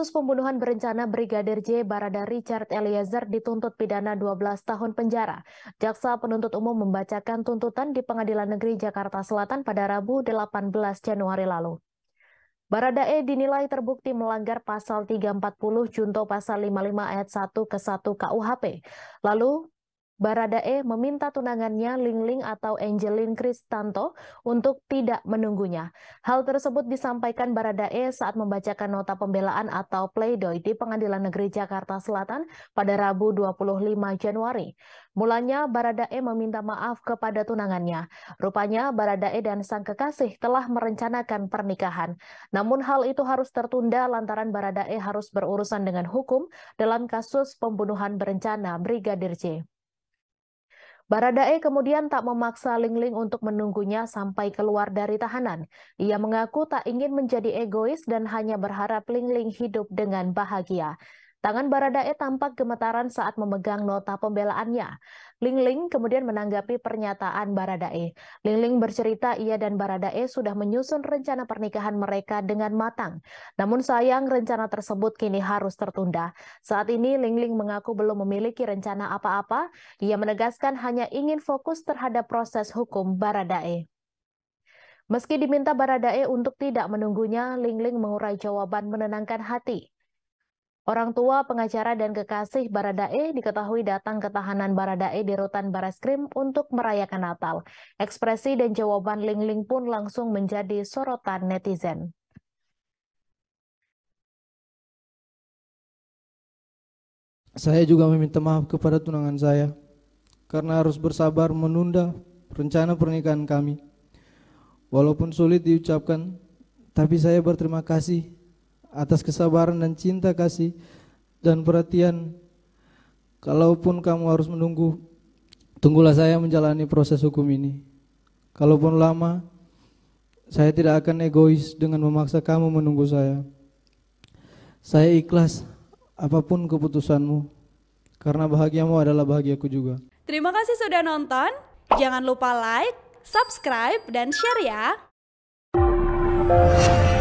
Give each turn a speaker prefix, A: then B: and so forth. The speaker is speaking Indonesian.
A: Kasus pembunuhan berencana Brigadir J. Barada Richard Eliezer dituntut pidana 12 tahun penjara. Jaksa penuntut umum membacakan tuntutan di Pengadilan Negeri Jakarta Selatan pada Rabu 18 Januari lalu. Barada E dinilai terbukti melanggar pasal 340 junto pasal 55 ayat 1 ke 1 KUHP. Lalu Baradae meminta tunangannya Lingling atau Angelin Kristanto untuk tidak menunggunya. Hal tersebut disampaikan Baradae saat membacakan nota pembelaan atau pleidoy di Pengadilan Negeri Jakarta Selatan pada Rabu 25 Januari. Mulanya Baradae meminta maaf kepada tunangannya. Rupanya Baradae dan sang kekasih telah merencanakan pernikahan. Namun hal itu harus tertunda lantaran Baradae harus berurusan dengan hukum dalam kasus pembunuhan berencana Brigadir J. Baradae kemudian tak memaksa Lingling Ling untuk menunggunya sampai keluar dari tahanan. Ia mengaku tak ingin menjadi egois dan hanya berharap Lingling Ling hidup dengan bahagia. Tangan Baradae tampak gemetaran saat memegang nota pembelaannya. Ling Ling kemudian menanggapi pernyataan Baradae. Ling Ling bercerita ia dan Baradae sudah menyusun rencana pernikahan mereka dengan matang. Namun sayang rencana tersebut kini harus tertunda. Saat ini Ling Ling mengaku belum memiliki rencana apa-apa. Ia menegaskan hanya ingin fokus terhadap proses hukum Baradae. Meski diminta Baradae untuk tidak menunggunya, Ling Ling mengurai jawaban menenangkan hati. Orang tua, pengacara, dan kekasih Baradae diketahui datang ke tahanan Baradae di rutan Baraskrim untuk merayakan Natal. Ekspresi dan jawaban Lingling Ling pun langsung menjadi sorotan netizen.
B: Saya juga meminta maaf kepada tunangan saya karena harus bersabar menunda rencana pernikahan kami. Walaupun sulit diucapkan, tapi saya berterima kasih atas kesabaran dan cinta kasih dan perhatian. Kalaupun kamu harus menunggu, tunggulah saya menjalani proses hukum ini. Kalaupun lama, saya tidak akan egois dengan memaksa kamu menunggu saya. Saya ikhlas apapun keputusanmu, karena bahagiamu adalah bahagiaku juga.
A: Terima kasih sudah nonton. Jangan lupa like, subscribe, dan share ya.